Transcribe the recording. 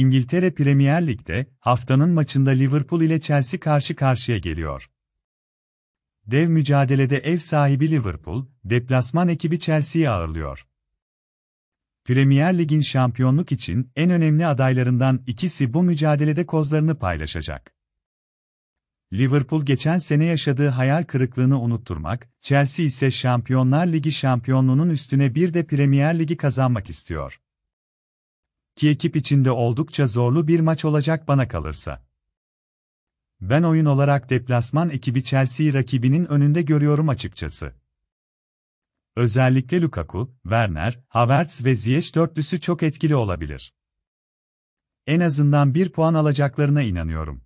İngiltere Premier Lig'de haftanın maçında Liverpool ile Chelsea karşı karşıya geliyor. Dev mücadelede ev sahibi Liverpool, deplasman ekibi Chelsea'yi ağırlıyor. Premier Lig'in şampiyonluk için en önemli adaylarından ikisi bu mücadelede kozlarını paylaşacak. Liverpool geçen sene yaşadığı hayal kırıklığını unutturmak, Chelsea ise Şampiyonlar Ligi şampiyonluğunun üstüne bir de Premier Ligi kazanmak istiyor ki ekip içinde oldukça zorlu bir maç olacak bana kalırsa. Ben oyun olarak deplasman ekibi Chelsea rakibinin önünde görüyorum açıkçası. Özellikle Lukaku, Werner, Havertz ve Ziyech dörtlüsü çok etkili olabilir. En azından bir puan alacaklarına inanıyorum.